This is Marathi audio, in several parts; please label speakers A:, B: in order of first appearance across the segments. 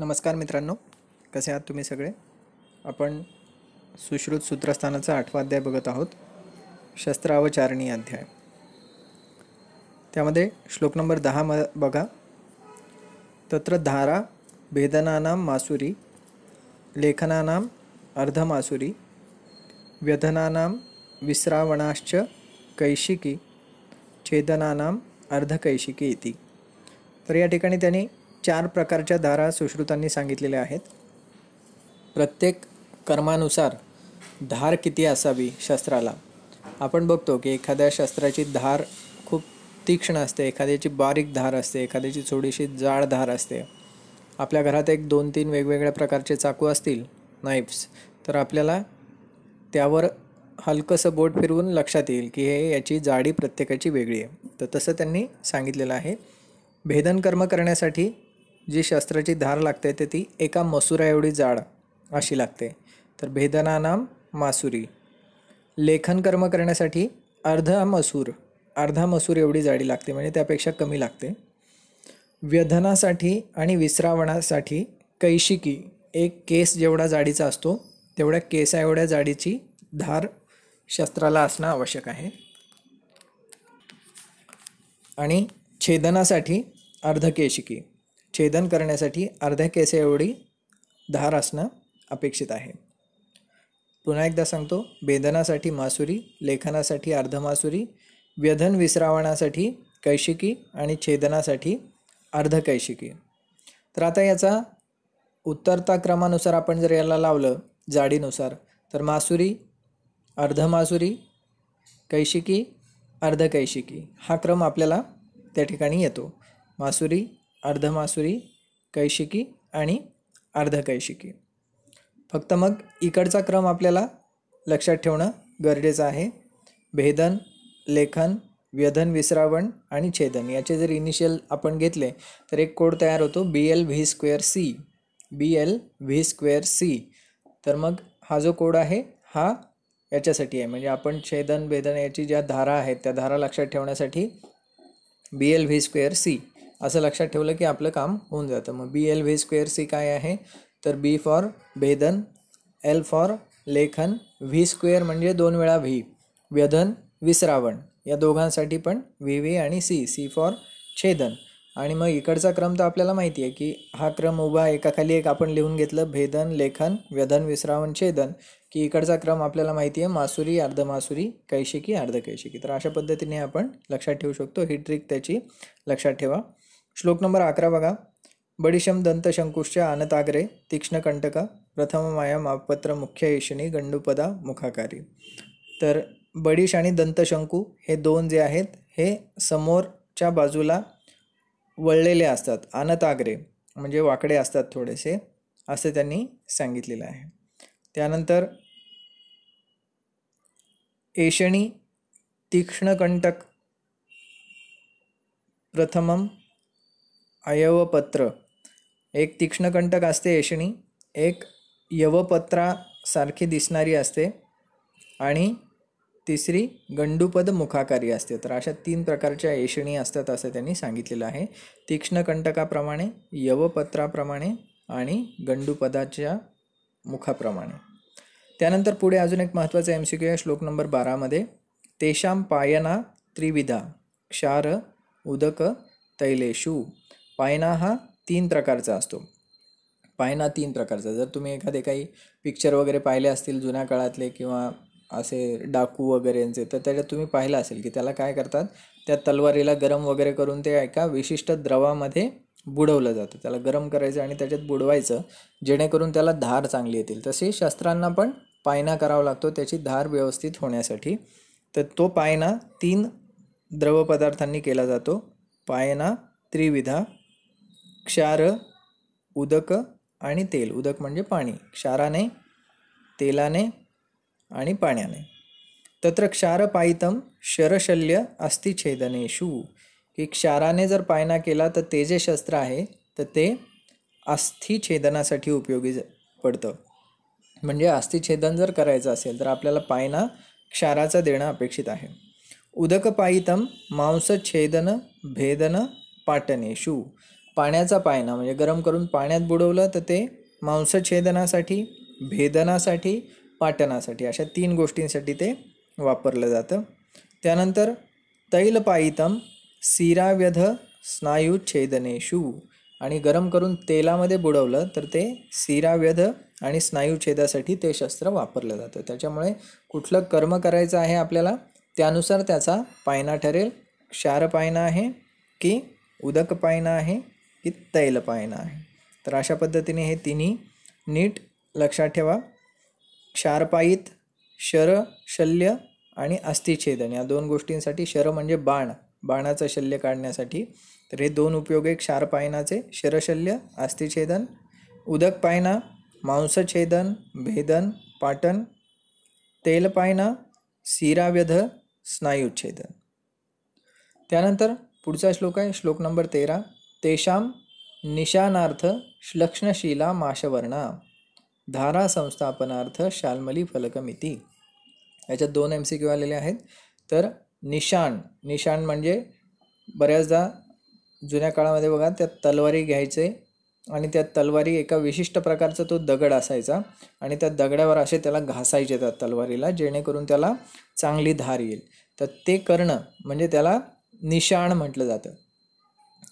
A: नमस्कार मित्रांनो कसे आहात तुम्ही सगळे आपण सुश्रुत सूत्रस्थानाचा आठवा अध्याय बघत आहोत शस्त्रावचारणी अध्याय त्यामध्ये श्लोक नंबर दहा म बघा तत्र धारा भेदनानां मासुरी लेखनानां अर्धमासुरी व्यधनानां विश्रावणाश्च कैशिकी छेदनानां अर्धकैशिकी इति तर या ठिकाणी त्यांनी चार प्रकारच्या धारा सुश्रुतांनी सांगितलेल्या आहेत प्रत्येक कर्मानुसार धार किती असावी शस्त्राला आपण बघतो की एखाद्या शस्त्राची धार खूप तीक्ष्ण असते एखाद्याची बारीक धार असते एखाद्याची थोडीशी जाड धार असते आपल्या घरात एक दोन तीन वेगवेगळ्या प्रकारचे चाकू असतील नाईफ्स तर आपल्याला त्यावर हलकंसं बोट फिरवून लक्षात येईल की हे याची जाडी प्रत्येकाची वेगळी आहे तर तसं त्यांनी सांगितलेलं आहे भेदनकर्म करण्यासाठी जी शस्त्राची धार लागते ते ती एका मसुरा एवढी जाड अशी लागते तर भेदनानाम मासुरी कर्म करण्यासाठी अर्धा मसूर अर्धा मसूर एवढी जाडी लागते म्हणजे त्यापेक्षा कमी लागते व्यधनासाठी आणि विसरावणासाठी कैशिकी एक केस जेवढा जाडीचा असतो तेवढ्या केसा एवढ्या जाडीची धार शस्त्राला असणं आवश्यक आहे आणि छेदनासाठी अर्धकेशिकी छेदन करण्यासाठी अर्ध्या केसे एवढी धार असणं अपेक्षित आहे पुन्हा एकदा सांगतो वेदनासाठी मासुरी लेखनासाठी अर्धमासुरी व्यधन विसरावणासाठी कैशिकी आणि छेदनासाठी अर्धकैशिकी तर आता याचा उत्तरता क्रमानुसार आपण जर याला लावलं जाडीनुसार तर मासुरी अर्धमासुरी कैशिकी अर्धकैशिकी हा क्रम आपल्याला त्या ठिकाणी येतो मासुरी अर्धमासुरी कैशिकी आणि अर्धकैशिकी फक्त मग इकडचा क्रम आपल्याला लक्षात ठेवणं गरजेचं आहे भेदन लेखन व्यधन विसरावण आणि छेदन याचे जर इनिशियल आपण घेतले तर एक कोड तयार होतो B L V square C B L V square C तर मग हा जो कोड आहे हा याच्यासाठी आहे म्हणजे आपण छेदन भेदन याची ज्या धारा आहेत त्या धारा लक्षात ठेवण्यासाठी B L V square C असं लक्षात ठेवलं की आपलं काम होऊन जातं मग B L V square C काय आहे तर बी फॉर भेदन एल फॉर लेखन व्ही स्क्वेअर म्हणजे दोन वेळा व्ही व्यधन विसरावण या दोघांसाठी पण व्ही व्ही आणि सी सी फॉर छेदन आणि मग इकडचा क्रम तर आपल्याला माहिती आहे की हा क्रम उभा एकाखाली एक आपण लिहून घेतलं भेदन लेखन व्यधन विसरावण छेदन की इकडचा क्रम आपल्याला माहिती आहे मासुरी अर्धमासुरी कैशिकी कैशिकी तर अशा पद्धतीने आपण लक्षात ठेवू शकतो ही ट्रिक त्याची लक्षात ठेवा श्लोक नंबर अकरा बघा बडिशम दंत शंकुश्च आनताग्रे प्रथम माया मापत्र मुख्य ऐशिणी गंडूपदा मुखाकारी तर बडिश आणि दंतशंकू हे दोन जे आहेत हे समोरच्या बाजूला वळलेले असतात अनताग्रे म्हणजे वाकडे असतात थोडेसे असे त्यांनी सांगितलेलं आहे त्यानंतर एशणी तीक्ष्णकंटक प्रथमम अयवपत्र एक तीक्ष्णकंटक असते येशणी एक यवपत्रासारखी दिसणारी असते आणि तिसरी गंडूपद मुखाकारी असते तर अशा तीन प्रकारच्या येशणी असतात असं त्यांनी सांगितलेलं आहे तीक्ष्णकंटकाप्रमाणे यवपत्राप्रमाणे आणि गंडूपदाच्या मुखाप्रमाणे त्यानंतर पुढे अजून एक महत्त्वाचं एम सी क्यू आहे श्लोक नंबर बारामध्ये तेषाम पायना त्रिविधा क्षार उदक तैलेशू पायना हा तीन प्रकारचा असतो पायना तीन प्रकारचा जर तुम्ही एखादे काही पिक्चर वगैरे पाहिले असतील जुन्या काळातले किंवा असे डाकू वगैरेचे तर त्याच्यात तुम्ही पाहिलं असेल की त्याला काय करतात त्या तलवारीला गरम वगैरे करून ते एका विशिष्ट द्रवामध्ये बुडवलं जातं त्याला गरम करायचं आणि त्याच्यात बुडवायचं जेणेकरून त्याला धार चांगली येतील तसे शस्त्रांना पण पायना करावा लागतो त्याची धार व्यवस्थित होण्यासाठी तर तो पायना तीन द्रवपदार्थांनी केला जातो पायना त्रिविधा क्षार उदक आणि तेल उदक म्हणजे पाणी क्षाराने तेलाने आणि पाण्याने तत्र पायितम शरशल्य अस्थिछेदनेशू की क्षाराने जर पायना केला तर ते जे शस्त्र आहे तर ते अस्थिछेदनासाठी उपयोगी पडतं म्हणजे अस्थिछेदन जर करायचं असेल तर आपल्याला पायना क्षाराचा देणं अपेक्षित आहे उदकपायितम मांसछेदन भेदन पाटनेशू पाण्याचा पायना म्हणजे गरम करून पाण्यात बुडवलं तर ते मांसछेदनासाठी भेदनासाठी पाटणासाठी अशा तीन गोष्टींसाठी ते वापरलं जातं त्यानंतर तैलपायितम सिराव्यध स्नायूच्छेदनेशू आणि गरम करून तेलामध्ये बुडवलं तर ते सिराव्यध आणि छेदासाठी ते शस्त्र वापरलं जातं त्याच्यामुळे कुठलं कर्म करायचं आहे आपल्याला त्यानुसार त्याचा पायना ठरेल क्षार पायना आहे की उदक पायना आहे की तैलपायना आहे तर अशा पद्धतीने हे तिन्ही नीट लक्षात ठेवा क्षारपायित शर शल्य आणि अस्थिछेदन या दोन गोष्टींसाठी शर म्हणजे बाण बाणाचं शल्य काढण्यासाठी तर हे दोन उपयोग आहे क्षारपायनाचे शरशल्य अस्थिछेदन उदक पायना मांसछेदन भेदन पाटन तेलपायना सिराव्यध स्नायुच्छेदन त्यानंतर पुढचा श्लोक आहे श्लोक नंबर तेरा तेषां निशानार्थ श्लक्षणशिला माशवर्णा धारा संस्थापनार्थ शालमली फलकमिती याच्यात दोन एम सी क्यू आलेले आहेत तर निशाण निशाण म्हणजे बऱ्याचदा जुन्या काळामध्ये बघा त्या तलवारी घ्यायचे आणि त्या तलवारी एका विशिष्ट प्रकारचा तो दगड असायचा आणि त्या दगडावर असे त्याला घासायचे त्या तलवारीला जेणेकरून त्याला चांगली धार येईल तर ते करणं म्हणजे त्याला निशाण म्हटलं जातं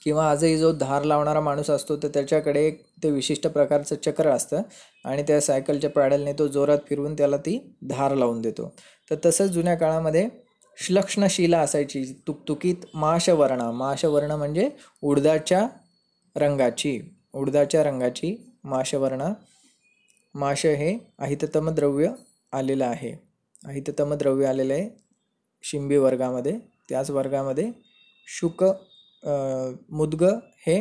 A: किंवा आजही जो धार लावणारा माणूस असतो तर त्याच्याकडे एक ते विशिष्ट प्रकारचं चक्र असतं आणि त्या सायकलच्या पॅडलने तो जोरात फिरवून त्याला ती धार लावून देतो तर तसंच जुन्या काळामध्ये श्लक्षणशिला असायची तुकतुकीत माशवर्ण माशवर्ण म्हणजे उडदाच्या रंगाची उडदाच्या रंगाची माशवर्ण माश हे अहिततम द्रव्य आलेलं आहे अहिततम द्रव्य आलेलं आहे शिंबी वर्गामध्ये त्याच वर्गामध्ये शुक मुद्ग हे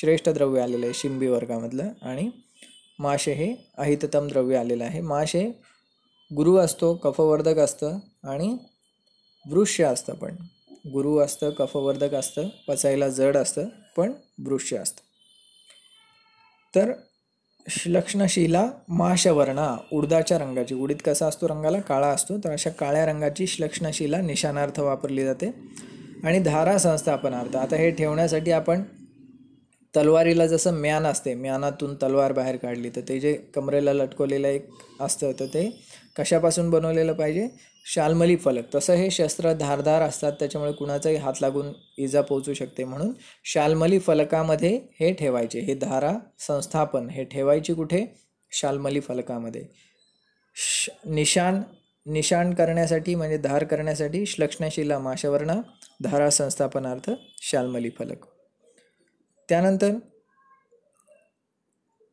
A: श्रेष्ठ द्रव्य आलेलं आहे शिंबी वर्गामधलं आणि माश हे अहिततम द्रव्य आलेलं आहे माश हे गुरु असतो कफवर्धक असतं आणि वृक्ष असतं पण गुरु असतं कफवर्धक असतं पचायला जड असतं पण वृक्ष असतं तर श्लक्ष्णशिला माशवर्णा उडदाच्या रंगाची उडीत कसा असतो रंगाला काळा असतो तर अशा काळ्या रंगाची श्लक्ष्णशिला निशानार्थ वापरली जाते आणि धारा संस्थापनार्थ आता हे ठेवण्यासाठी आपण तलवारीला जसं म्यान असते म्यानातून तलवार बाहेर काढली तर ते जे कमरेला लटकवलेलं एक असतं तर ते कशापासून बनवलेलं पाहिजे शालमली फलक तसं हे शस्त्र धारधार असतात त्याच्यामुळे कुणाचाही हात लागून इजा पोहोचू शकते म्हणून शालमली फलकामध्ये हे ठेवायचे हे धारा संस्थापन हे ठेवायची कुठे शालमली फलकामध्ये श निशान निशाण करण्यासाठी म्हणजे धार करण्यासाठी श्लक्षणशिला माशवर्ण धारा संस्थापनार्थ शालमली फलक त्यानंतर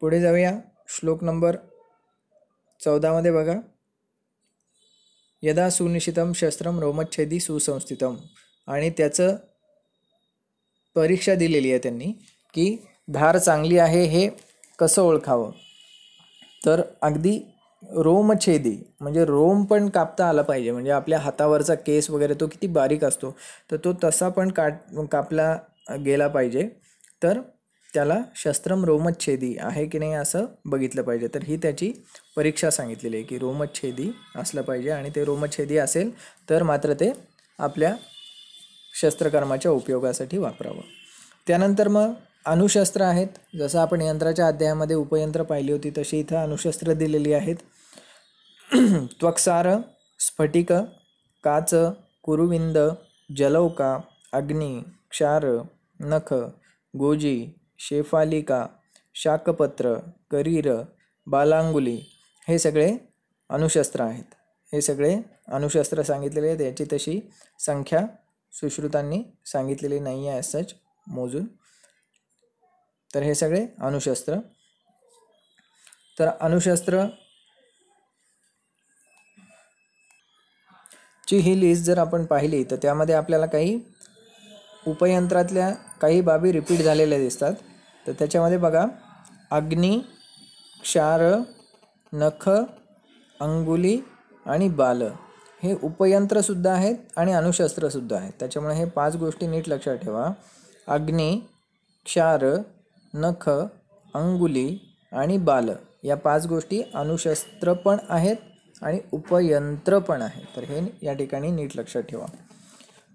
A: पुढे जाऊया श्लोक नंबर चौदामध्ये बघा यदा सुनिश्चितम शस्त्रम रोमच्छेदी सुसंस्थितम आणि त्याचं परीक्षा दिलेली आहे त्यांनी की धार चांगली आहे हे कसं ओळखावं तर अगदी रोमछेदी म्हणजे रोम पण कापता आला पाहिजे म्हणजे आपल्या हातावरचा केस वगैरे तो किती बारीक असतो तर तो तसा पण काट कापला गेला पाहिजे तर त्याला शस्त्रम रोमच्छेदी आहे की नाही असं बघितलं पाहिजे तर ही त्याची परीक्षा सांगितलेली आहे की रोमच्छेदी असलं पाहिजे आणि ते रोमच्छेदी असेल तर मात्र ते आपल्या शस्त्रकर्माच्या उपयोगासाठी वापरावं त्यानंतर मग अणुशस्त्र आहेत जसं आपण यंत्राच्या अध्यायामध्ये उपयंत्र पाहिली होती तशी इथं अणुशस्त्र दिलेली आहेत त्वक्सार स्फटिक काच कुरुविंद जलौका अग्नी क्षार नख गोजी शेफालिका शाकपत्र करीर बालांगुली हे सगळे अणुशस्त्र आहेत हे सगळे अणुशस्त्र सांगितलेले आहेत याची तशी संख्या सुश्रुतांनी सांगितलेली नाही आहे सच मोजून तर हे सगळे अनुशस्त्र तर अणुशस्त्र ची ही लिस्ट जर आपण पाहिली तर त्यामध्ये आपल्याला काही उपयंत्रातल्या काही बाबी रिपीट झालेल्या दिसतात तर त्याच्यामध्ये बघा अग्नी क्षार नख अंगुली आणि बाल हे उपयंत्रसुद्धा आहेत आणि अणुशस्त्रसुद्धा आहेत त्याच्यामुळे हे पाच गोष्टी नीट लक्षात ठेवा अग्नी क्षार नख अंगुली आणि बाल या पाच गोष्टी अणुशस्त्र पण आहेत आणि उपयंत्र पण आहे तर हे या ठिकाणी नीट लक्षात ठेवा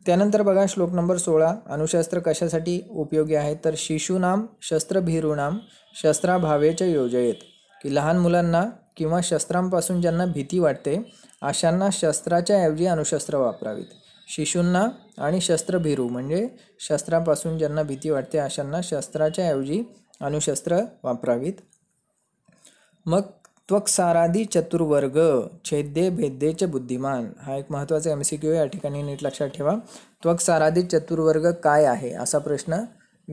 A: त्यानंतर बघा श्लोक नंबर सोळा अणुशस्त्र कशासाठी उपयोगी आहे तर शिशुनाम शस्त्रभीरूणाम शस्त्राभावेच्या योजयेत की लहान मुलांना किंवा शस्त्रांपासून ज्यांना भीती वाटते अशांना शस्त्राच्या ऐवजी अणुशस्त्र वापरावीत शिशूंना आणि शस्त्रभिरू म्हणजे शस्त्रापासून ज्यांना भीती वाटते अशांना शस्त्राच्या ऐवजी अणुशस्त्र वापरावीत मग त्वक्सारादी चतुर्वर्ग छेद्ये भेद्ये बुद्धिमान हा एक महत्त्वाचा एम सी क्यू या ठिकाणी नीट लक्षात ठेवा त्वक्सारादी चतुर्वर्ग काय आहे असा प्रश्न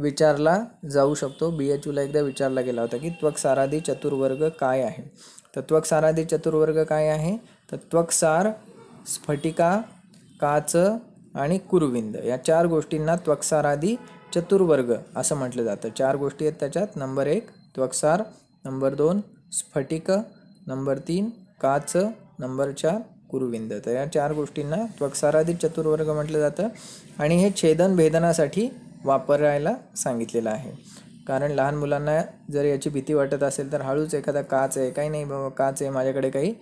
A: विचारला जाऊ शकतो बी एच यूला एकदा विचारला गेला होता की त्वक्सारादी चतुर्वर्ग काय आहे तर त्वक्सारादी चतुर्वर्ग काय आहे तर त्वक्सार स्फटिका काच आणि कुरुविंद या चार गोष्टींना त्वक्सारादी चतुर्वर्ग असं म्हटलं जातं चार गोष्टी आहेत त्याच्यात नंबर एक त्वक्सार नंबर दोन स्फटिक नंबर तीन काच नंबर चार कुरुविंद तर या चार गोष्टींना त्वक्सारादी चतुर्वर्ग म्हटलं जातं आणि हे छेदन भेदनासाठी वापरायला सांगितलेलं आहे कारण लहान मुलांना जर याची भीती वाटत असेल तर हळूच एखादा काच आहे काही नाही बाबा काच आहे माझ्याकडे काही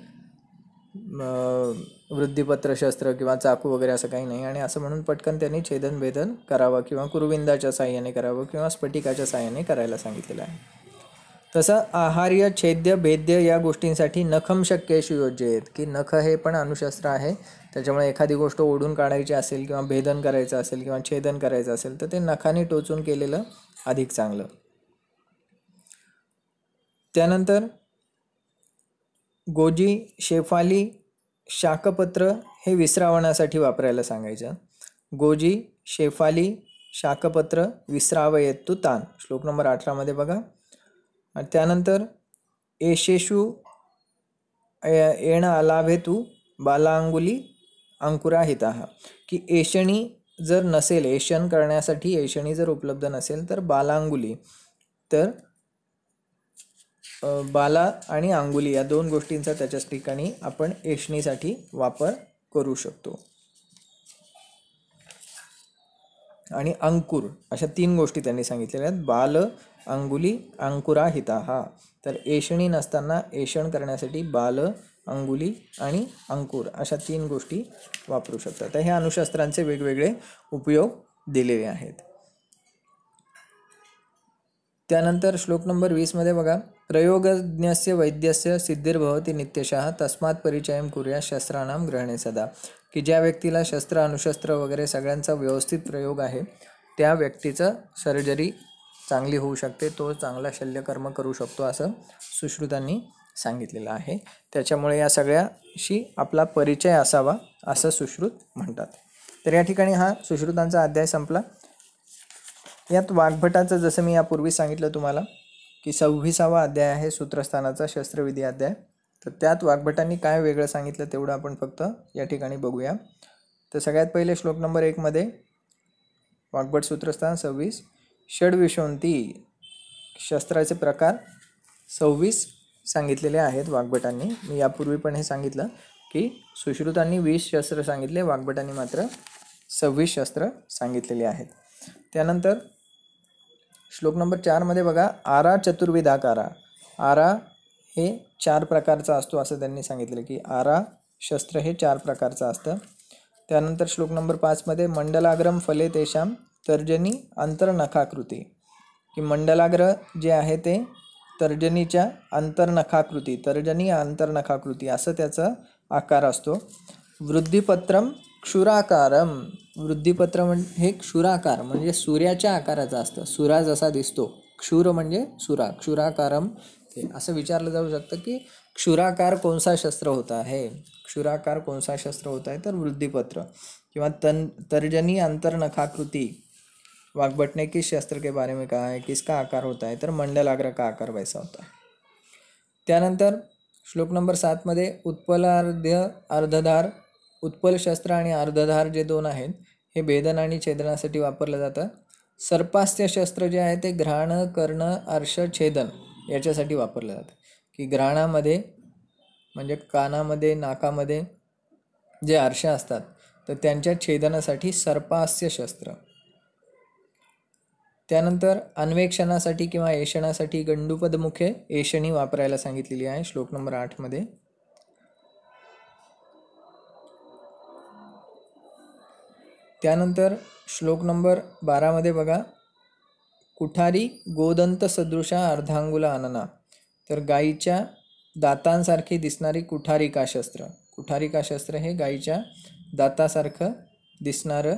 A: शस्त्र किंवा चाकू वगैरे असं काही नाही आणि असं म्हणून पटकन त्यांनी छेदन भेदन करावं किंवा कुरुविंदाच्या साह्याने करावं किंवा स्फटिकाच्या साह्याने करायला सांगितलेलं आहे तसं आहार्य छेद्य भेद्य या गोष्टींसाठी नखम योज्य आहेत की नख हे पण अनुशस्त्र आहे त्याच्यामुळे एखादी गोष्ट ओढून काढायची असेल किंवा भेदन करायचं असेल किंवा छेदन करायचं असेल तर ते नखाने टोचून केलेलं अधिक चांगलं त्यानंतर गोजी शेफाली शाकपत्र हे विसरावणासाठी वापरायला सांगायचं गोजी शेफाली शाकपत्र तू तान श्लोक नंबर अठरामध्ये बघा त्यानंतर एशेशु येणं अलाभे तू बालांगुली अंकुराहित की एशणी जर नसेल एशन करण्यासाठी एशणी जर उपलब्ध नसेल तर बालांगुली तर बाला आणि अंगुली या दोन गोष्टींचा त्याच्याच ठिकाणी आपण एशणीसाठी वापर करू शकतो आणि अंकुर अशा तीन गोष्टी त्यांनी सांगितलेल्या आहेत बाल अंगुली अंकुरा हिता हा तर एषणी नसताना एषण करण्यासाठी बाल अंगुली आणि अंकुर अशा तीन गोष्टी वापरू शकतात तर हे अनुशास्त्रांचे वेगवेगळे उपयोग दिलेले आहेत त्यानंतर श्लोक नंबर वीसमध्ये बघा प्रयोगज्ञस्य वैद्यस्य सिद्धिर्भवती नित्यशः तस्मात परिचयं कुर्या शस्त्राणां ग्रहणे सदा की ज्या व्यक्तीला शस्त्र अनुशस्त्र वगैरे सगळ्यांचा व्यवस्थित प्रयोग आहे त्या व्यक्तीचं सर्जरी चांगली होऊ शकते तो चांगला शल्यकर्म करू शकतो असं सुश्रुतांनी सांगितलेलं आहे त्याच्यामुळे या सगळ्याशी आपला परिचय असावा असं सुश्रुत म्हणतात तर या ठिकाणी हा सुश्रुतांचा अध्याय संपला यात वाघभटाचं जसं मी यापूर्वी सांगितलं तुम्हाला की सव्वीसावा अध्याय आहे सूत्रस्थानाचा शस्त्रविधी अध्याय तर त्यात वाघभटांनी काय वेगळं सांगितलं तेवढं आपण फक्त या ठिकाणी बघूया तर सगळ्यात पहिले श्लोक नंबर एकमध्ये वाघभट सूत्रस्थान सव्वीस षडविशोंती शस्त्राचे प्रकार सव्वीस सांगितलेले आहेत वाघभटांनी मी यापूर्वी पण हे सांगितलं की सुश्रुतांनी वीस शस्त्र सांगितले वाघभटांनी मात्र सव्वीस शस्त्र सांगितलेली आहेत त्यानंतर श्लोक नंबर चारमध्ये बघा आरा चतुर्विधाकारा आरा हे चार प्रकारचा असतो असं त्यांनी सांगितलं की आरा शस्त्र हे चार प्रकारचं असतं त्यानंतर श्लोक नंबर पाचमध्ये मंडलाग्रम फले तेशाम तर्जनी अंतर्नखाकृती की मंडलाग्र जे आहे ते तर्जनीच्या अंतर्नखाकृती तर्जनी अंतर्नखाकृती असं त्याचा आकार असतो वृद्धिपत्रम क्षुराकारम वृद्धिपत्र म्हण हे क्षुराकार म्हणजे सूर्याच्या आकाराचा असतं सूरा जसा दिसतो क्षुर म्हणजे सुरा क्षुराकारम ते असं विचारलं जाऊ शकतं की क्षुराकार कोणसा शस्त्र होता आहे क्षुराकार कोणसा शस्त्र होता आहे तर वृद्धिपत्र किंवा तन तर्जनी अंतर्नखाकृती वाघबटने किस शस्त्र के बारे में कहा है किसका आकार होता है तर मंडलाग्र का आकार वैसा होता है त्यानंतर श्लोक नंबर सातमध्ये उत्पलार्ध्य अर्धधार उत्पल शस्त्र आणि अर्धधार जे दोन आहेत हे भेदन आणि छेदनासाठी वापरलं जातं सर्पास्य शस्त्र जे आहे ते घ्राण कर्ण अर्श छेदन याच्यासाठी वापरलं जातं की घ्राणामध्ये म्हणजे कानामध्ये नाकामध्ये जे आरशे असतात तर त्यांच्या छेदनासाठी सर्पास्य शस्त्र त्यानंतर अन्वेक्षणासाठी किंवा एषणासाठी गंडूपदमुखे एषणी वापरायला सांगितलेली आहे श्लोक नंबर आठमध्ये त्यानंतर श्लोक नंबर बारामध्ये बघा कुठारी गोदंत सदृशा अर्धांगुला आणना तर गाईच्या दातांसारखी दिसणारी कुठारिकाशस्त्र कुठारिकाशस्त्र हे गाईच्या दातासारखं दिसणारं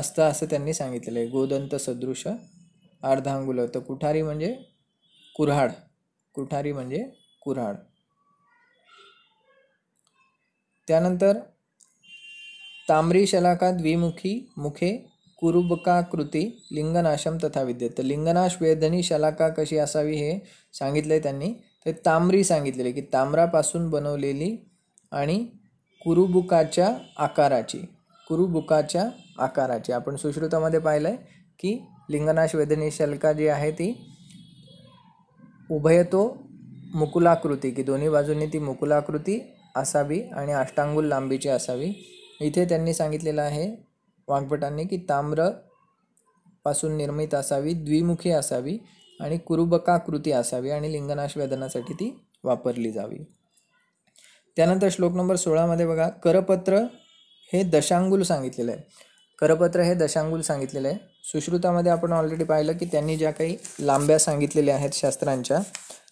A: असतं असं त्यांनी सांगितलेलं आहे गोदंत सदृश अर्धांगुलं तर कुठारी म्हणजे कुऱ्हाड कुठारी म्हणजे कुऱ्हाड त्यानंतर शलाका द्विमुखी मुखे कृती लिंगनाशम तथा विद्येत तर लिंगनाश वेधनी शलाका कशी असावी हे सांगितलं आहे त्यांनी तर तांबरी सांगितलेली की तांब्रापासून बनवलेली आणि कुरुबुकाच्या आकाराची कुरुबुकाच्या आकाराची आपण सुश्रुतामध्ये पाहिलं आहे की लिंगनाश वेधनी शलका जी आहे ती उभयतो मुकुलाकृती की दोन्ही बाजूंनी ती मुकुलाकृती असावी आणि अष्टांगुल लांबीची असावी इथे त्यांनी सांगितलेलं आहे वाघभटांनी की ताम्र पासून निर्मित असावी द्विमुखी असावी आणि कुरुबकाकृती असावी आणि लिंगनाश वेदनासाठी ती वापरली जावी त्यानंतर श्लोक नंबर सोळामध्ये बघा करपत्र हे दशांगुल सांगितलेलं आहे करपत्र हे दशांगुल सांगितलेलं आहे सुश्रुतामध्ये आपण ऑलरेडी पाहिलं की त्यांनी ज्या काही लांब्या सांगितलेल्या आहेत शास्त्रांच्या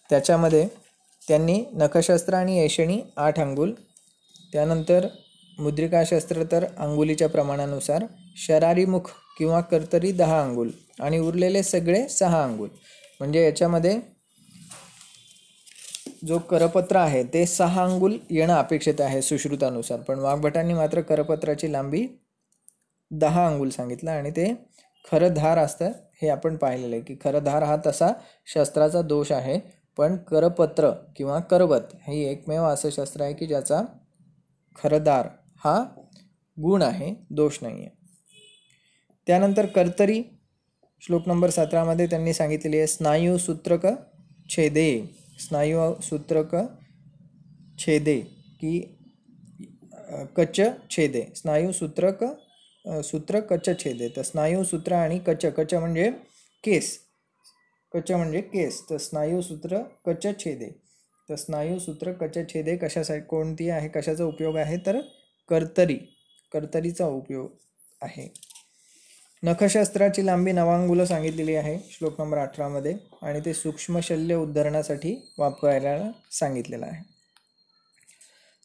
A: त्याच्यामध्ये त्यांनी नखशास्त्र आणि ऐशणी आठ अंगुल त्यानंतर मुद्रिकाशास्त्र तर अंगुलीच्या प्रमाणानुसार शरारीमुख किंवा कर्तरी दहा अंगुल आणि उरलेले सगळे सहा अंगुल म्हणजे याच्यामध्ये जो करपत्र आहे ते सहा अंगुल येणं अपेक्षित आहे सुश्रुतानुसार पण वाघभटांनी मात्र करपत्राची लांबी दहा अंगुल सांगितलं आणि ते खरं धार असतं हे आपण पाहिलेलं आहे की खरं धार हा तसा शस्त्राचा दोष आहे पण करपत्र किंवा करवत हे एकमेव असं शस्त्र आहे की ज्याचा खरधार हा गुण आहे दोष नाही आहे त्यानंतर कर्तरी श्लोक नंबर सतरामध्ये त्यांनी सांगितलेली आहे स्नायू सूत्रक छेदे स्नायू सूत्रक छेदे की कच छेदे स्नायू सूत्रक सूत्र कच छेदे तर स्नायू सूत्र आणि कच कच म्हणजे केस कच म्हणजे केस तर स्नायू सूत्र कच छेदे तर स्नायू सूत्र कच छेदे कशासाठी कोणती आहे कशाचा उपयोग आहे तर कर्तरी कर्तरीचा उपयोग आहे नखशास्त्राची लांबी नवांगुलं सांगितलेली आहे श्लोक नंबर अठरामध्ये आणि ते सूक्ष्मशल्य उद्धरणासाठी वापरायला सांगितलेलं आहे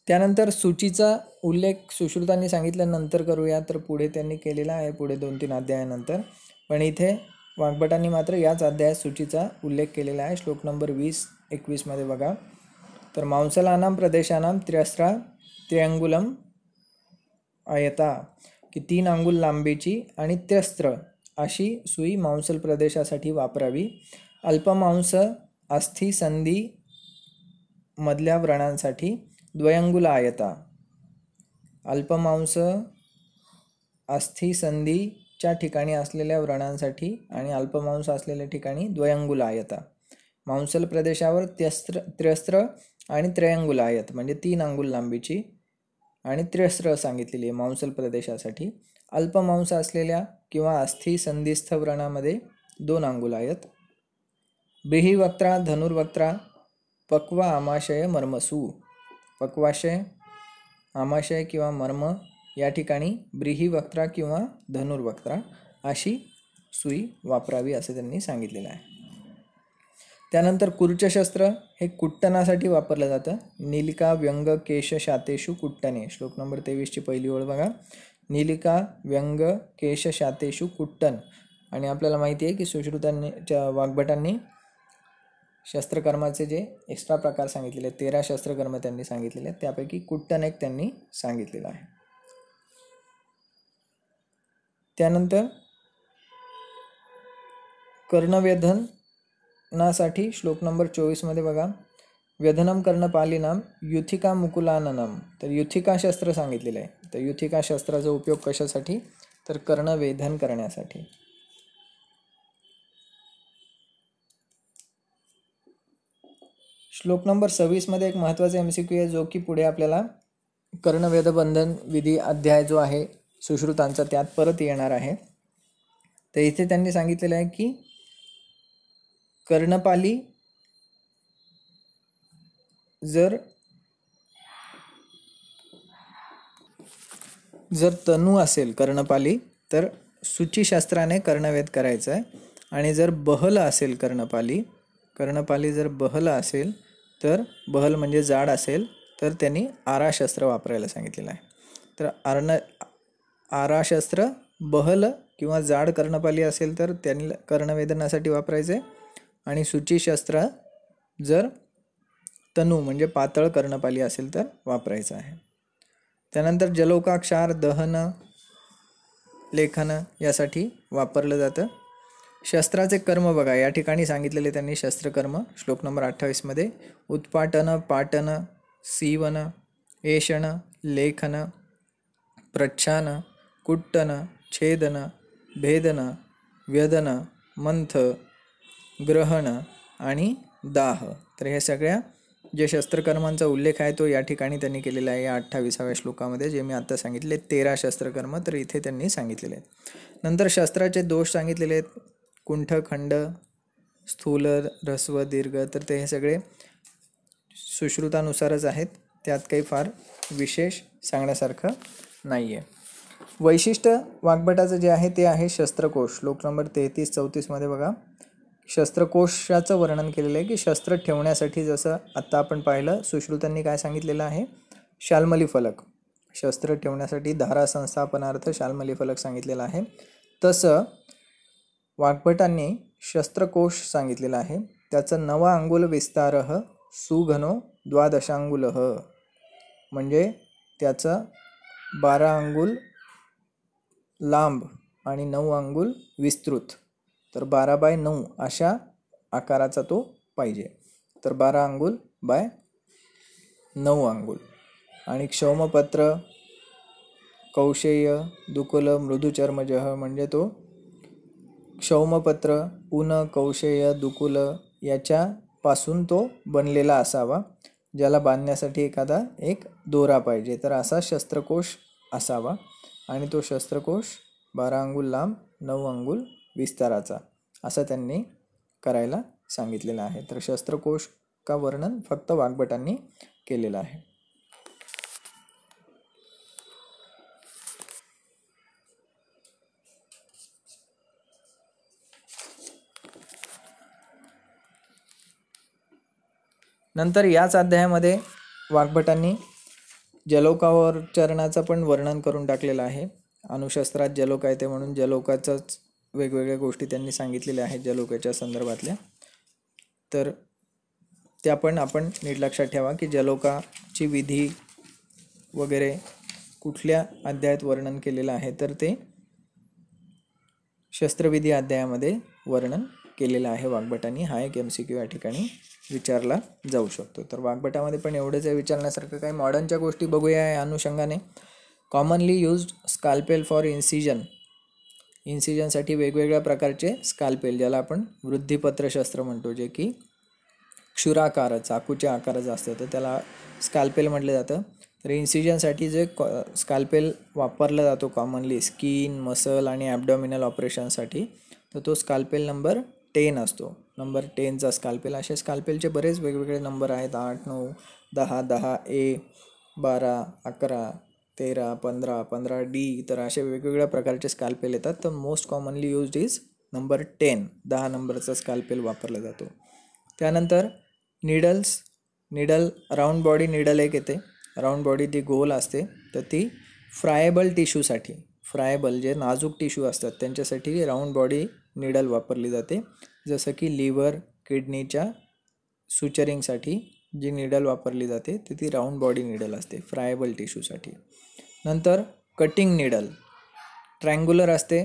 A: त्यानंतर सूचीचा उल्लेख सुश्रुतांनी सांगितल्यानंतर करूया तर पुढे त्यांनी केलेला आहे पुढे दोन तीन अध्यायानंतर पण इथे वाघभटांनी मात्र याच अध्यायात सूचीचा उल्लेख केलेला आहे श्लोक नंबर वीस एकवीसमध्ये बघा तर मांसलानाम प्रदेशानाम त्र्यस्रा त्र्यांगुलम आयता की तीन अंगुल लांबीची आणि त्यस्त्र अशी सुई मांसल प्रदेशासाठी वापरावी अल्पमांस अस्थि संधी मधल्या व्रणांसाठी द्वयंगुल आयता अल्पमांस अस्थि संधीच्या ठिकाणी असलेल्या व्रणांसाठी आणि अल्पमांस असलेल्या ठिकाणी द्वयंगुल आयता मांसल प्रदेशावर त्यस्त्र त्र्यस्त्र आणि त्रयंगुल आयत म्हणजे तीन अंगुल लांबीची आणि त्र्यस्त्र सांगितलेली आहे मांसल प्रदेशासाठी अल्पमांस असलेल्या किंवा अस्थि संधिस्थ व्रणामध्ये दोन अंगुल आहेत बिहीवक्त्रा धनुर्वक्त्रा पक्वा आमाशय मर्मसू पक्वाशय आमाशय किंवा मर्म या ठिकाणी ब्रीहीवक्त्रा किंवा धनुर्वक्त्रा अशी सुई वापरावी असं त्यांनी सांगितलेलं आहे त्यानंतर कुरुचशस्त्र हे कुट्टनासाठी वापरलं जातं नीलिका व्यंग केश शातेषु कुट्टने श्लोक नंबर तेवीसची पहिली ओळ बघा नीलिका व्यंग केश शातेषु कुट्टन आणि आपल्याला माहिती आहे की सुश्रुतांनीच्या वाग्भटांनी शस्त्रकर्माचे जे एक्स्ट्रा प्रकार सांगितलेले तेरा शस्त्रकर्म त्यांनी सांगितलेले आहेत त्यापैकी कुट्टन एक त्यांनी सांगितलेलं आहे त्यानंतर कर्णवेधन नासाठी श्लोक नंबर चोवीसमध्ये बघा व्यधनम कर्णपालिनाम पालिनाम युथिका मुकुलाननम तर युथिका शस्त्र सांगितलेलं आहे तर युथिका शस्त्राचा उपयोग कशासाठी तर कर्णवेधन करण्यासाठी श्लोक नंबर सव्वीसमध्ये एक महत्त्वाचा एम सी क्यू आहे जो की पुढे आपल्याला कर्णवेदबंधन विधी अध्याय जो आहे सुश्रुतांचा त्यात परत येणार आहे तर इथे त्यांनी सांगितलेलं आहे की कर्णपाली जर जर तनू असेल कर्णपाली तर सूचीशास्त्राने कर्णवेद करायचा आहे आणि जर बहल असेल कर्णपाली कर्णपाली जर बहल असेल तर बहल म्हणजे जाड असेल तर त्यांनी आराशस्त्र वापरायला सांगितलेलं आहे तर अर्ण आराशस्त्र बहल किंवा जाड कर्णपाली असेल तर त्यांनी कर्णवेदनासाठी वापरायचे आणि सूचीशस्त्र जर तनू म्हणजे पातळ कर्णपाली असेल तर वापरायचं आहे त्यानंतर जलोकाक्षार दहन लेखन यासाठी वापरलं जातं शस्त्राचे कर्म बघा या ठिकाणी सांगितलेले त्यांनी शस्त्रकर्म श्लोक नंबर अठ्ठावीसमध्ये उत्पाटन पाटन सीवन एषण लेखन प्रच्छान कुट्टन छेदन भेदन व्यदन मंथ ग्रहण आणि दाह तर ह्या सगळ्या जे शस्त्रकर्मांचा उल्लेख आहे तो या ठिकाणी त्यांनी केलेला आहे या अठ्ठावीसाव्या श्लोकामध्ये जे मी आत्ता सांगितले तेरा शस्त्रकर्म तर इथे त्यांनी सांगितलेले आहेत नंतर शस्त्राचे दोष सांगितलेले आहेत कुंठ खंड स्थूल ह्रस्व दीर्घ तर ते हे सगळे सुश्रुतानुसारच आहेत त्यात काही फार विशेष सांगण्यासारखं नाही आहे वैशिष्ट्य वाग्भटाचं जे आहे ते आहे शस्त्रकोश श्लोक नंबर तेहतीस चौतीसमध्ये बघा शस्त्रकोशाचं वर्णन केलेलं आहे की शस्त्र ठेवण्यासाठी जसं आत्ता आपण पाहिलं सुश्रुतांनी काय सांगितलेलं आहे शालमली फलक शस्त्र ठेवण्यासाठी धारा संस्थापनार्थ शालमली फलक सांगितलेला आहे तसं वाघभटांनी शस्त्रकोश सांगितलेला आहे त्याचं नवा अंगुल विस्तार सुघनो द्वादशांगुल म्हणजे त्याचं बारा अंगुल लांब आणि नऊ अंगुल विस्तृत तर बारा बाय नऊ अशा आकाराचा तो पाहिजे तर बारा अंगुल बाय नऊ अंगुल आणि क्षौमपत्र कौशेय दुकुल मृदुचर्मजह म्हणजे तो क्षौमपत्र ऊन कौशेय दुकुल याच्यापासून तो बनलेला असावा ज्याला बांधण्यासाठी एखादा एक दोरा पाहिजे तर असा शस्त्रकोश असावा आणि तो शस्त्रकोश बारा अंगुल लांब नऊ अंगुल विस्ताराचा असं त्यांनी करायला सांगितलेलं आहे तर शस्त्रकोश का वर्णन फक्त वाग्भटांनी केलेलं आहे नंतर याच अध्यायामध्ये वाग्भटांनी जलोकावर चरणाचं पण वर्णन करून टाकलेलं आहे अणुशस्त्रात जलोका येते म्हणून जलोकाचंच वेगवेगळ्या गोष्टी त्यांनी सांगितलेल्या आहेत ज्या संदर्भातल्या तर त्या पण आपण नीट लक्षात ठेवा की जलोकाची विधी वगैरे कुठल्या अध्यायात वर्णन केलेलं आहे तर ते शस्त्रविधी अध्यायामध्ये वर्णन केलेलं आहे वाघबटांनी हा एक एम सी क्यू या ठिकाणी विचारला जाऊ शकतो तर वाघबटामध्ये पण एवढंच आहे विचारण्यासारखं काही मॉडर्नच्या गोष्टी बघूया या अनुषंगाने commonly used scalpel for incision इन्सिजनसाठी वेगवेगळ्या प्रकारचे स्काल्पेल ज्याला आपण वृद्धिपत्रशस्त्र म्हणतो जे की क्षुराकार चाकूच्या आकाराचं असतं तर त्याला स्काल्पेल म्हटलं जातं तर इन्सिजनसाठी जे कॉ स्काल्पेल वापरला जातो कॉमनली स्किन मसल आणि ॲबडॉमिनल ऑपरेशनसाठी तर तो स्काल्पेल नंबर टेन असतो नंबर टेनचा स्काल्पेल असे स्काल्पेलचे बरेच वेगवेगळे नंबर आहेत आठ नऊ दहा दहा ए बारा अकरा तेरा पंधरा पंधरा डी तर असे वेगवेगळ्या प्रकारचे स्कॅल्पेल येतात तर most commonly used is number ten दहा नंबरचा स्कॅल्पेल वापरला जातो त्यानंतर needles needle round body needle एक येते राऊंड बॉडी ती गोल असते तर ती फ्रायबल टिश्यूसाठी फ्रायबल जे नाजूक टिश्यू असतात त्यांच्यासाठी राऊंड बॉडी निडल वापरली जाते जसं की लिव्हर किडनीच्या सुचरिंगसाठी जी निडल वापरली जाते तर ती राऊंड बॉडी निडल असते फ्रायबल टिश्यूसाठी नंतर कटिंग निडल ट्रँग्युलर असते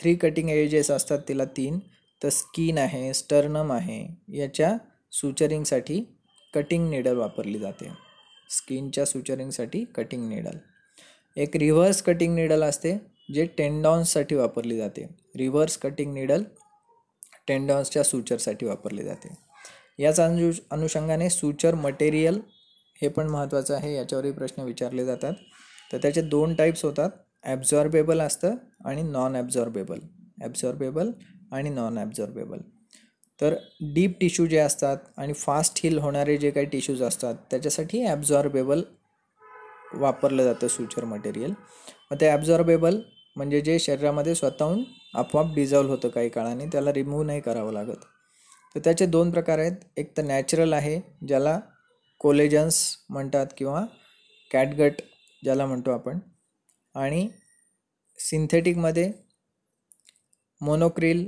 A: थ्री कटिंग एजेस असतात तिला तीन तर स्किन आहे स्टर्नम आहे याच्या सुचरिंगसाठी कटिंग निडल वापरली जाते स्किनच्या सुचरिंगसाठी कटिंग निडल एक रिव्हर्स कटिंग निडल असते जे टेंडॉन्ससाठी वापरली जाते रिव्हर्स कटिंग निडल टेंडॉन्सच्या सूचरसाठी वापरली जाते याच अनुष अनुषंगाने सूचर मटेरियल हे पण महत्त्वाचं आहे याच्यावरही प्रश्न विचारले जातात तर त्याचे दोन टाईप्स होतात ॲब्झॉर्बेबल असतं आणि नॉन ॲब्झॉर्बेबल ॲब्झॉर्बेबल आणि नॉन ॲब्झॉर्बेबल तर डीप टिश्यू जे असतात आणि फास्ट हिल होणारे जे काही टिश्यूज असतात त्याच्यासाठी ॲब्झॉर्बेबल वापरलं जातं सुचर मटेरियल मग ते ॲब्झॉर्बेबल म्हणजे जे शरीरामध्ये स्वतःहून आपोआप डिझॉल्व होतं काही काळाने त्याला रिमूव्ह नाही करावं लागत तर त्याचे दोन प्रकार आहेत एक तर नॅचरल आहे ज्याला कोलेजन्स म्हणतात किंवा कॅटगट ज्याला म्हणतो आपण आणि सिंथेटिकमध्ये Monocryl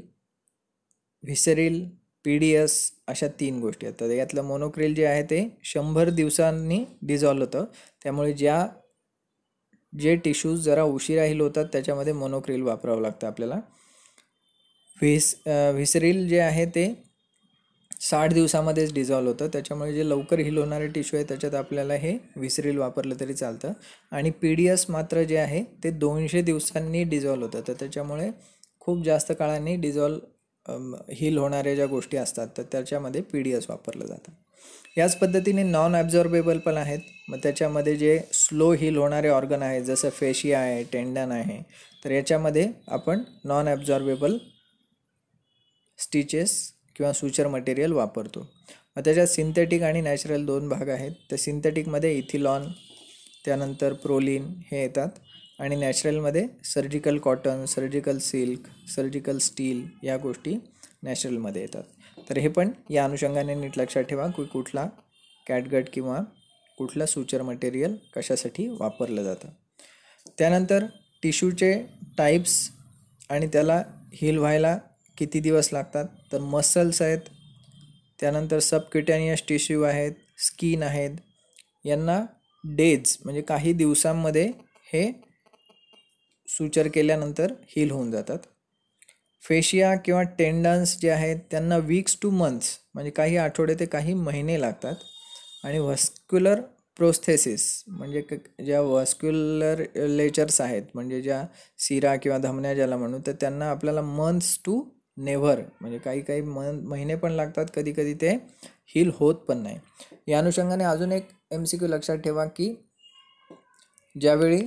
A: Vicryl P D S अशा तीन गोष्टी आहेत तर यातलं मोनोक्रिल जे आहे ते शंभर दिवसांनी डिझॉल्व्ह होतं त्यामुळे ज्या जे टिश्यूज जरा उशिरा हिल होतात त्याच्यामध्ये मोनोक्रिल वापरावं लागतं आपल्याला व्हिस व्हिसरील जे आहे ते साठ दिवसामध्येच डिझॉल्व्ह होतं त्याच्यामुळे जे लवकर हिल होणारे टिश्यू आहे त्याच्यात आपल्याला हे विसरील वापरलं तरी चालतं आणि पी डी एस मात्र जे आहे ते दोनशे दिवसांनी डिझॉल्व होतं तर त्याच्यामुळे खूप जास्त काळाने डिझॉल्व हिल होणाऱ्या ज्या गोष्टी असतात तर त्याच्यामध्ये पी डी एस वापरलं जातं याच पद्धतीने नॉन ॲब्झॉर्बेबल पण आहेत मग त्याच्यामध्ये जे स्लो हिल होणारे ऑर्गन आहेत जसं फेशिया आहे टेंडन आहे तर याच्यामध्ये आपण नॉन ॲब्झॉर्बेबल स्टिचेस किंवा सुचर मटेरियल वापरतो मग त्याच्यात सिंथेटिक आणि नॅचरल दोन भाग आहेत तर सिंथेटिकमध्ये इथिलॉन त्यानंतर प्रोलीन हे येतात आणि नॅचरलमध्ये surgical cotton surgical silk surgical steel या गोष्टी नॅचरलमध्ये येतात तर हे पण या अनुषंगाने नीट लक्षात ठेवा की कुठला कॅटगट किंवा कुठलं सुचर मटेरियल कशासाठी वापरलं जातं त्यानंतर टिश्यूचे टाईप्स आणि त्याला हील व्हायला किती दिवस लागतात तर मसल्स आहेत त्यानंतर सबकिटॅनियस टिश्यू आहेत स्किन आहेत यांना डेज म्हणजे काही दिवसांमध्ये हे सुचर केल्यानंतर हील होऊन जातात फेशिया किंवा टेंडन्स जे आहेत त्यांना वीक्स टू मंथ्स म्हणजे काही आठवडे ते काही महिने लागतात आणि व्हस्क्युलर प्रोस्थेसिस म्हणजे ज्या व्हस्क्युलर लेचर्स आहेत म्हणजे ज्या सिरा किंवा धमन्या ज्याला म्हणू तर त्यांना आपल्याला मंथ्स टू नेव्हर म्हणजे काही काही मन महिने पण लागतात कधी कधी ते हील होत पण नाही या अनुषंगाने अजून एक एम सी क्यू लक्षात ठेवा की ज्यावेळी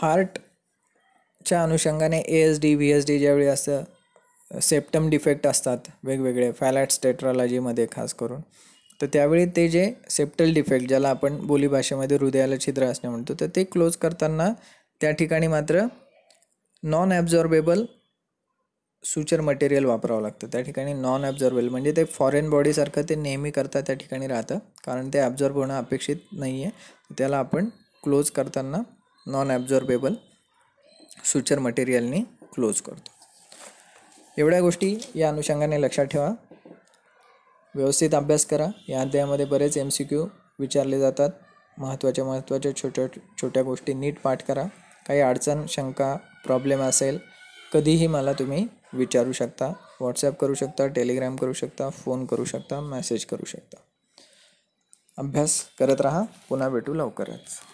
A: हार्टच्या अनुषंगाने A S D V S D ज्यावेळी असं सेप्टम डिफेक्ट असतात वेगवेगळे फॅलॅट स्टेट्रॉलॉजीमध्ये खास करून तर त्यावेळी ते जे सेप्टल डिफेक्ट ज्याला आपण बोलीभाषेमध्ये हृदयाला छिद्र असणे म्हणतो तर ते क्लोज करताना त्या ठिकाणी मात्र नॉन ॲब्झॉर्बेबल सुचर मटेरियल वापरावं लागतं त्या ठिकाणी नॉन ॲब्झॉर्बेबल म्हणजे ते फॉरेन बॉडीसारखं ते नेहमी करता त्या ठिकाणी राहतं कारण ते ॲब्झॉर्ब होणं अपेक्षित नाही आहे त्याला आपण क्लोज करताना नॉन ॲब्झॉर्बेबल सुचर मटेरियलने क्लोज करतो एवढ्या गोष्टी या अनुषंगाने लक्षात ठेवा व्यवस्थित अभ्यास करा या अध्यायामध्ये बरेच एम सी क्यू विचारले जातात महत्त्वाच्या महत्त्वाच्या छोट्या छोट्या गोष्टी नीट पाठ करा काही अडचण शंका प्रॉब्लेम असेल कधीही मला तुम्ही विचारू शकता व्हॉट्सॲप करू शकता टेलिग्राम करू शकता फोन करू शकता मेसेज करू शकता अभ्यास करत राहा पुन्हा भेटू लवकरच